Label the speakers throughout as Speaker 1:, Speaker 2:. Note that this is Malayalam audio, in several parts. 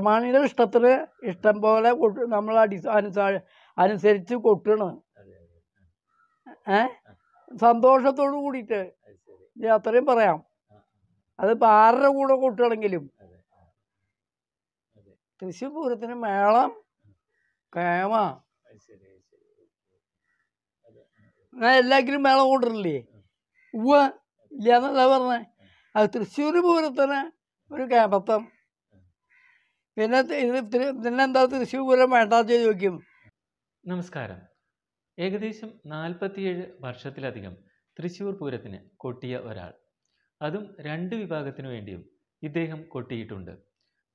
Speaker 1: ഒട്ടമാനിയുടെ ഇഷ്ടത്തിന് ഇഷ്ടം പോലെ നമ്മൾ അനുസരിച്ച് കൊട്ടണം ഏ സന്തോഷത്തോട് കൂടിയിട്ട് അത്രയും പറയാം അത് ആരുടെ കൂടെ കൊട്ടണമെങ്കിലും തൃശ്ശൂർ പൂരത്തിന് മേളം കേമ എല്ലാക്കിലും മേളം കൊണ്ടിട്ടില്ലേ ഉവ്വ ഇല്ലാന്നല്ല പറഞ്ഞേ അത് തൃശ്ശൂർ പൂരത്തിന് ഒരു കേമത്തം പിന്നെ പിന്നെന്താ തൃശ്ശൂപുരം വേണ്ടാത്ത ചോദിക്കും
Speaker 2: നമസ്കാരം ഏകദേശം നാൽപ്പത്തിയേഴ് വർഷത്തിലധികം തൃശ്ശൂർ പൂരത്തിന് കൊട്ടിയ ഒരാൾ അതും രണ്ട് വിഭാഗത്തിനു വേണ്ടിയും ഇദ്ദേഹം കൊട്ടിയിട്ടുണ്ട്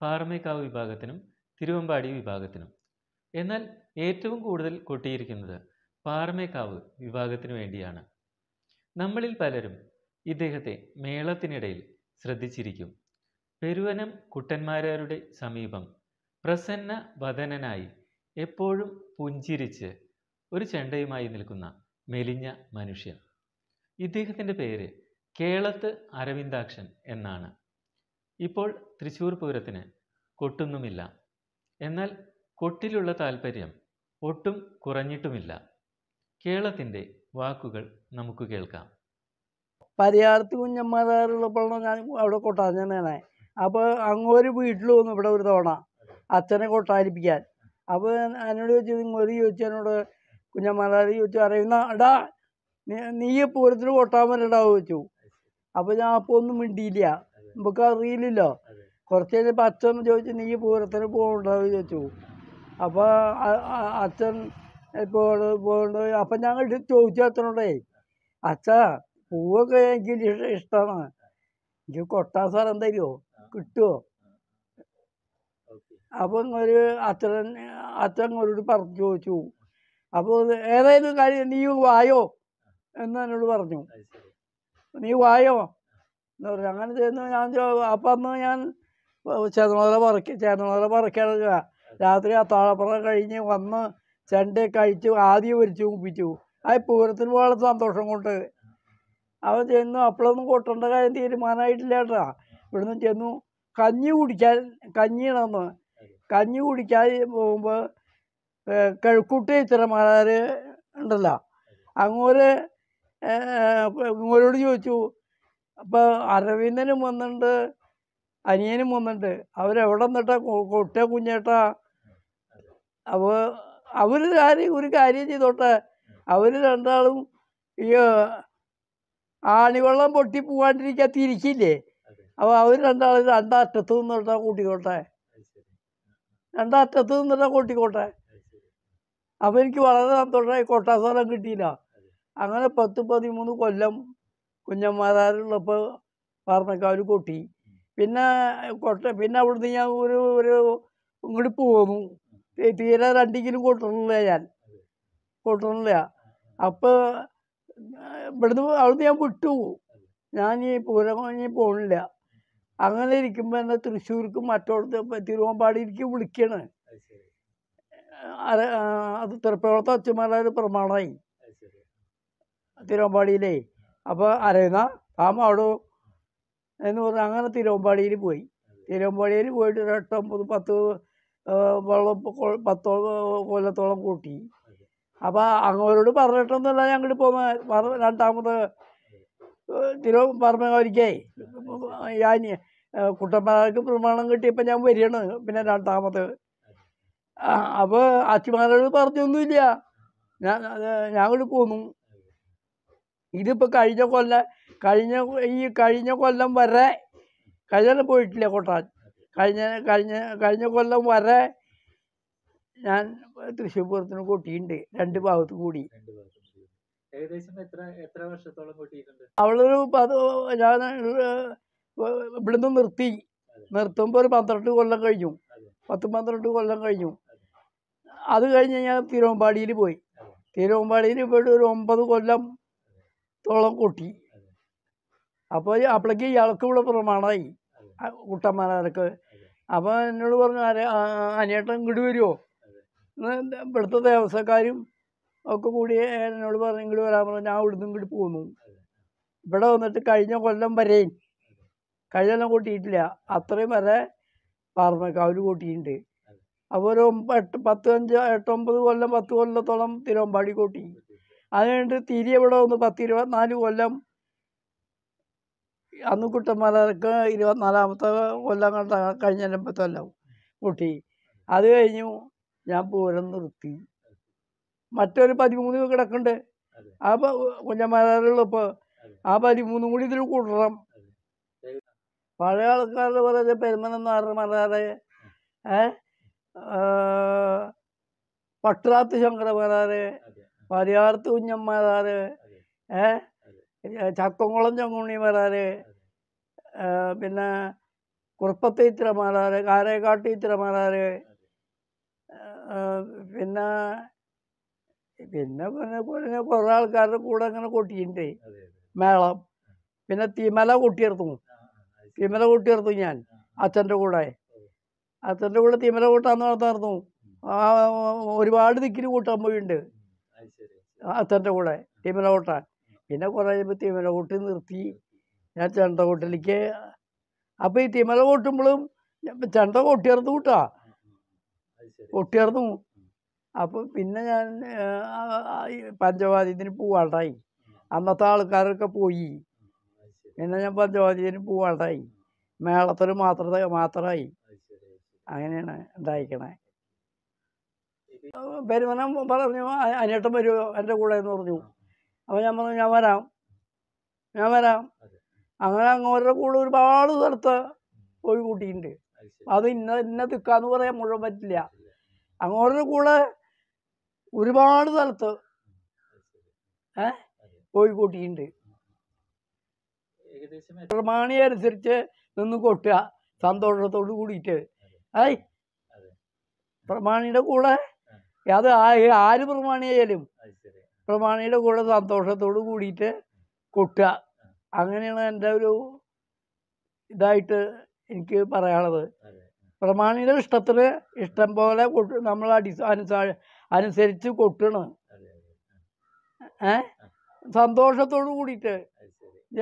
Speaker 2: പാറമേക്കാവ് വിഭാഗത്തിനും തിരുവമ്പാടി വിഭാഗത്തിനും എന്നാൽ ഏറ്റവും കൂടുതൽ കൊട്ടിയിരിക്കുന്നത് പാറമേക്കാവ് വിഭാഗത്തിനു വേണ്ടിയാണ് നമ്മളിൽ പലരും ഇദ്ദേഹത്തെ മേളത്തിനിടയിൽ ശ്രദ്ധിച്ചിരിക്കും പെരുവനം കുട്ടന്മാരാരുടെ സമീപം പ്രസന്ന വദനനായി എപ്പോഴും പുഞ്ചിരിച്ച് ഒരു ചെണ്ടയുമായി നിൽക്കുന്ന മെലിഞ്ഞ മനുഷ്യൻ ഇദ്ദേഹത്തിൻ്റെ പേര് കേളത്ത് അരവിന്ദാക്ഷൻ എന്നാണ് ഇപ്പോൾ തൃശ്ശൂർ പൂരത്തിന് കൊട്ടൊന്നുമില്ല എന്നാൽ കൊട്ടിലുള്ള താൽപ്പര്യം ഒട്ടും കുറഞ്ഞിട്ടുമില്ല കേളത്തിൻ്റെ വാക്കുകൾ നമുക്ക് കേൾക്കാം
Speaker 1: പരിയാരത്ത് കുഞ്ഞമ്മ ഞാൻ അവിടെ കൊട്ടാഞ്ഞനാണ് അപ്പോൾ അങ്ങോര് വീട്ടിൽ വന്നു ഇവിടെ ഒരു തവണ അച്ഛനെ കൊട്ടാരിപ്പിക്കാൻ അപ്പോൾ എന്നോട് ചോദിച്ചു ഇങ്ങോട്ട് ചോദിച്ചു എന്നോട് കുഞ്ഞമ്മനാരി ചോദിച്ചു അറിയുന്ന എടാ നീ പൂരത്തിന് കൊട്ടാൻ വരണ്ടാവും ചോദിച്ചു അപ്പോൾ ഞാൻ അപ്പോൾ ഒന്നും മിണ്ടിയില്ല നമുക്ക് അറിയില്ലല്ലോ കുറച്ച് കഴിഞ്ഞപ്പോൾ അച്ഛൻ ചോദിച്ചു നീ പൂരത്തിന് പോകണ്ടാവും ചോദിച്ചു അപ്പോൾ അച്ഛൻ ഇപ്പോൾ പോകണ്ട അപ്പം ഞാൻ ചോദിച്ചു അച്ഛനോടേ അച്ഛാ പൂവൊക്കെ എനിക്ക് ഇഷ്ടമാണ് എനിക്ക് കൊട്ടാൻ സ്ഥലം തരുമോ കിട്ടുമോ അപ്പൊ ഒരു അച്ഛൻ അച്ഛൻ അവരോട് പറഞ്ഞു ചോദിച്ചു അപ്പോൾ ഏതായാലും കാര്യം നീ വായോ എന്ന് എന്നോട് പറഞ്ഞു നീ വായോ എന്ന് പറഞ്ഞു അങ്ങനെ ചെയ്യുന്നു ഞാൻ അപ്പൊ അന്ന് ഞാൻ ചേന്നമല പറക്ക ചേന്നമല പറക്കാനല്ല രാത്രി ആ താഴപ്പുറം കഴിഞ്ഞ് വന്ന് ചെണ്ട കഴിച്ചു ആദ്യം വരിച്ചു കുപ്പിച്ചു ആ പൂരത്തിന് പോലെ സന്തോഷം കൊണ്ട് അവൻ ചെന്നു അപ്പോഴൊന്നും കൊട്ടേണ്ട കാര്യം തീരുമാനമായിട്ടില്ല കേട്ടാ ഇവിടുന്ന് ചെന്നു കഞ്ഞി കുടിക്കാൻ കഞ്ഞിയാണെന്ന് കഞ്ഞി കുടിക്കാൻ പോകുമ്പോൾ കിഴക്കൂട്ടി ഇത്തരമാർ ഉണ്ടല്ലോ അങ്ങോര് ഇങ്ങോരോട് ചോദിച്ചു അപ്പോൾ അരവിന്ദനും വന്നിട്ടുണ്ട് അനിയനും വന്നിട്ടുണ്ട് അവരെവിടെ നിന്നിട്ടാ കൊട്ട കുഞ്ഞേട്ടാ അപ്പോൾ അവർ കാര്യം ഒരു കാര്യം ചെയ്തോട്ടെ അവർ രണ്ടാളും ഈ ആണിവെള്ളം പൊട്ടി പോവാണ്ടിരിക്കാൻ തിരിച്ചില്ലേ അപ്പോൾ അവർ രണ്ടാളും രണ്ടറ്റത്ത് നിന്നിട്ടാ കൂട്ടിക്കോട്ടെ രണ്ടറ്റത്ത് നിന്നിട്ടാ കൂട്ടിക്കോട്ടെ അപ്പോൾ എനിക്ക് വളരെ സന്തോഷമായി കോട്ട സ്ഥലം കിട്ടിയില്ല അങ്ങനെ പത്ത് പതിമൂന്ന് കൊല്ലം കുഞ്ഞന്മാരാരുള്ളപ്പോൾ പറഞ്ഞക്കാർ കൊട്ടി പിന്നെ കൊട്ട പിന്നെ അവിടുന്ന് ഞാൻ ഒരു ഒരു ഇങ്ങോട്ട് പോന്നു തീരെ രണ്ടിക്കിലും കൊട്ടണില്ല ഞാൻ കൊട്ടണില്ല അപ്പോൾ ഇവിടുന്ന് അവിടുന്ന് ഞാൻ വിട്ടു ഞാൻ ഈ പൂരം ഇനി പോണില്ല അങ്ങനെ ഇരിക്കുമ്പോൾ എന്നെ തൃശ്ശൂർക്ക് മറ്റോടത്ത് തിരുവമ്പാടിയിലേക്ക് വിളിക്കണ് അത് തിരുപ്പയോളത്തെ അച്ഛന്മാരൊരു പ്രമാണമായി തിരുവമ്പാടിയിലേ അപ്പോൾ അരയുന്ന ആ അവിടെ എന്ന് പറഞ്ഞ അങ്ങനെ തിരുവമ്പാടിയിൽ പോയി തിരുവമ്പാടിയിൽ പോയിട്ട് ഒരെട്ടം പത്ത് വെള്ളം പത്തോ കൊല്ലത്തോളം കൂട്ടി അപ്പോൾ അങ്ങോരോട് പറഞ്ഞിട്ടൊന്നുമല്ല ഞങ്ങൾ പോകുന്നത് രണ്ടാമത് തിരു പറമ്പനവരിക്കേ ഞാൻ കുട്ടന്മാർക്ക് പ്രമാണം കിട്ടിയപ്പോൾ ഞാൻ വരികയാണ് പിന്നെ രണ്ടാമത് അപ്പോൾ അച്ഛന്മാരോട് പറഞ്ഞൊന്നുമില്ല ഞാൻ ഞാൻ ഞങ്ങൾ പോന്നു ഇതിപ്പോൾ കഴിഞ്ഞ കൊല്ലം കഴിഞ്ഞ ഈ കഴിഞ്ഞ കൊല്ലം വരെ കഴിഞ്ഞ പോയിട്ടില്ല കൊട്ടാൻ കഴിഞ്ഞ കഴിഞ്ഞ കഴിഞ്ഞ കൊല്ലം വരെ ഞാൻ തൃശ്ശൂർ പൂരത്തിന് കൊട്ടിയിട്ടുണ്ട് രണ്ട് ഭാഗത്ത് കൂടി
Speaker 2: ഏകദേശം എത്ര എത്ര വർഷത്തോളം കൂട്ടിയിട്ടുണ്ട്
Speaker 1: അവളൊരു ഞാൻ ഇവിടുന്ന് നിർത്തി നിർത്തുമ്പോൾ ഒരു പന്ത്രണ്ട് കൊല്ലം കഴിഞ്ഞു പത്ത് പന്ത്രണ്ട് കൊല്ലം കഴിഞ്ഞു അത് കഴിഞ്ഞ് ഞാൻ തിരുവമ്പാടിയിൽ പോയി തിരുവമ്പാടിയിൽ പോയിട്ട് ഒരു ഒമ്പത് കൊല്ലം തോളം കൂട്ടി അപ്പോൾ അപ്പോഴേക്ക് ഇയാൾക്ക് ഇവിടെ പ്രമാണമായി കുട്ടന്മാരൊക്കെ അപ്പോൾ എന്നോട് പറഞ്ഞു ആരെ അനിയേട്ടൻ ഇങ്ങോട്ട് വരുമോ ഇവിടുത്തെ ദേവസ്വക്കാരും ഒക്കെ കൂടി എന്നോട് പറഞ്ഞെങ്കിൽ വരാൻ പറഞ്ഞു ഞാൻ ഇവിടുന്ന് ഇങ്ങോട്ട് പോന്നു ഇവിടെ വന്നിട്ട് കഴിഞ്ഞ കൊല്ലം വരെയും കഴിഞ്ഞ കൊല്ലം കൂട്ടിയിട്ടില്ല അത്രയും വരെ അവര് കൂട്ടിയിട്ടുണ്ട് അപ്പോൾ ഒരു എട്ട് പത്ത് അഞ്ച് എട്ടൊമ്പത് കൊല്ലം പത്ത് കൊല്ലത്തോളം തിരുവമ്പാടി കൂട്ടി കഴിഞ്ഞിട്ട് തിരി എവിടെ വന്ന് പത്ത് ഇരുപത്തിനാല് കൊല്ലം അന്ന് കുട്ടന്മാരൊക്കെ ഇരുപത്തിനാലാമത്തെ കൊല്ലം കഴിഞ്ഞ കൊല്ലം കൂട്ടി അത് കഴിഞ്ഞു ഞാൻ പൂരം നിർത്തി മറ്റൊരു പതിമൂന്ന് കിടക്കുന്നുണ്ട് ആ ഇപ്പൊ ആ പതിമൂന്നും കൂടി ഇതിൽ കൂട്ടണം പഴയ ആൾക്കാരുടെ പോലെ ഏ പട്ടാത്ത് ശങ്കര ശങ്കരമാരാറ് പരിയാർത്ത് കുഞ്ഞന്മാരാറ് ഏ ചക്കംകുളം ചങ്കുണ്ണിമാരാറ് പിന്നെ കുറുപ്പത്തെ ഇത്തിരമാരാറ് കാരേക്കാട്ട് ഇത്തിരമാരാറ് പിന്നെ പിന്നെ പിന്നെ പിന്നെ കുറെ ആൾക്കാരുടെ കൂടെ അങ്ങനെ കൊട്ടിയിട്ടുണ്ട് മേളം പിന്നെ തീമല കൊട്ടിയിർത്തും തീമല കൊട്ടിയിർത്തു ഞാൻ അച്ഛൻ്റെ കൂടെ അച്ഛൻ്റെ കൂടെ തീമല കൂട്ടാന്ന് നടത്താർന്നു ഒരുപാട് ദിക്കിന് കൂട്ടാൻ പോയിണ്ട് അച്ഛൻ്റെ കൂടെ തീമല കൂട്ടാൻ പിന്നെ കുറെ കഴിയുമ്പോൾ തീമല കൂട്ടി നിർത്തി ഞാൻ ചെണ്ട കൂട്ടിലേക്ക് അപ്പോൾ ഈ തീമല കൂട്ടുമ്പോഴും ചെണ്ട കൊട്ടിയിർത്ത് കൂട്ടാ കൊട്ടിയിർന്നു അപ്പോൾ പിന്നെ ഞാൻ പഞ്ചവാദ്യത്തിന് പോവാണ്ടായി അന്നത്തെ ആൾക്കാരൊക്കെ പോയി പിന്നെ ഞാൻ പഞ്ചവാദ്യത്തിന് പോവാണ്ടായി മേളത്തിന് മാത്ര മാത്രമായി അങ്ങനെയാണ് ഉണ്ടായിക്കണേ പെരുമനം പറഞ്ഞു അനിയട്ടം വരുമോ എൻ്റെ കൂടെ എന്ന് പറഞ്ഞു അപ്പോൾ ഞാൻ പറഞ്ഞു ഞാൻ വരാം ഞാൻ വരാം അങ്ങനെ അങ്ങോരുടെ കൂടെ ഒരുപാട് സ്ഥലത്ത് പോയി കൂട്ടിയിട്ടുണ്ട് അത് ഇന്ന ഇന്ന തിക്കാന്ന് പറയാൻ മുഴുവൻ പറ്റില്ല അങ്ങോരുടെ കൂടെ ഒരുപാട് സ്ഥലത്ത് ഏ കോഴിക്കൂട്ടിയുണ്ട് പ്രമാണി അനുസരിച്ച് നിന്ന് കൊട്ടുക സന്തോഷത്തോട് കൂടിയിട്ട് ഐ പ്രമാണിയുടെ കൂടെ അത് ആര് പ്രമാണിയായാലും പ്രമാണിയുടെ കൂടെ സന്തോഷത്തോട് കൂടിയിട്ട് കൊട്ടുക അങ്ങനെയാണ് എൻ്റെ ഒരു ഇതായിട്ട് എനിക്ക് പറയാനുള്ളത് പ്രമാണിയുടെ ഇഷ്ടത്തിന് ഇഷ്ടം പോലെ നമ്മൾ അടി അനുസാ അനുസരിച്ച് കൊട്ടണം ഏ സന്തോഷത്തോടു കൂടിയിട്ട്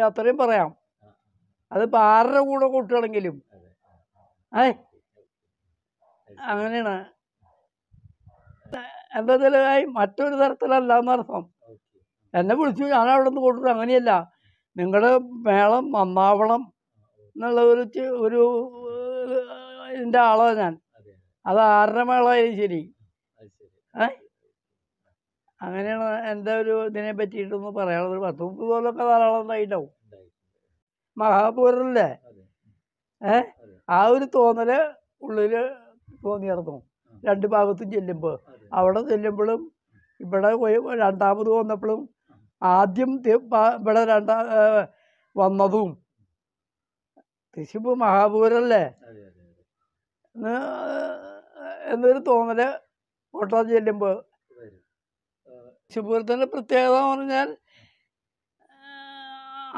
Speaker 1: അത്രയും പറയാം അതിപ്പോൾ ആരുടെ കൂടെ കൊട്ടുകയാണെങ്കിലും ഏ അങ്ങനെയാണ് എന്തായാലും മറ്റൊരു തരത്തിലല്ല എന്നർത്ഥം എന്നെ വിളിച്ചു ഞാൻ അവിടെ നിന്ന് കൊടുത്തു അങ്ങനെയല്ല നിങ്ങളുടെ മേളം നന്നാവണം എന്നുള്ള ഒരു ഒരു ഇതിൻ്റെ ആളാണ് ഞാൻ അത് ആരുടെ മേളമായാലും ശരി അങ്ങനെയാണ് എന്താ ഒരു ഇതിനെ പറ്റിയിട്ടൊന്ന് പറയാനുള്ളത് ഒരു പത്ത് മുപ്പത് കൊല്ലമൊക്കെ ധാരാളം ഉണ്ടായിട്ടാവും മഹാപൂരല്ലേ ഏ ആ ഒരു തോന്നല് ഉള്ളില് തോന്നിയിറന്നു രണ്ട് ഭാഗത്തും ചെല്ലുമ്പോൾ അവിടെ ചെല്ലുമ്പോഴും ഇവിടെ രണ്ടാമത് വന്നപ്പോഴും ആദ്യം ഇവിടെ രണ്ടാ വന്നതും തൃശ്ശൂർ മഹാപൂരല്ലേ എന്നൊരു തോന്നല് കോട്ടയം ചെല്ലുമ്പോൾ ശിവപുരത്തിൻ്റെ പ്രത്യേകത പറഞ്ഞാൽ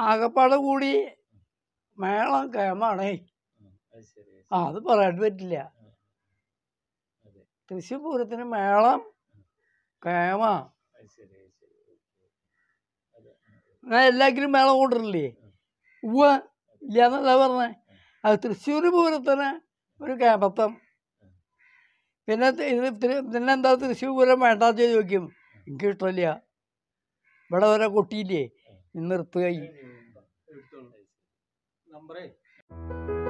Speaker 1: ആകപ്പാട് കൂടി മേളം കേമാണേ ആ അത് പറയാൻ പറ്റില്ല തൃശ്ശൂർ പൂരത്തിന് മേളം കേമ എല്ലാക്കിനും മേളം കൊണ്ടിട്ടില്ലേ ഉവ്വ ഇല്ലാന്നല്ല പറഞ്ഞേ അത് തൃശ്ശൂർ പൂരത്തിന് ഒരു കേമത്തം പിന്നെ ഇത് പിന്നെ എന്താ തൃശ്ശൂർ പൂരം വേണ്ടാന്ന് വേണ്ടാത്ത നോക്കിയും എനിക്ക് ഇഷ്ടമില്ല ഇവിടെ വരെ കൊട്ടിയില്ലേ നിർത്തുകയും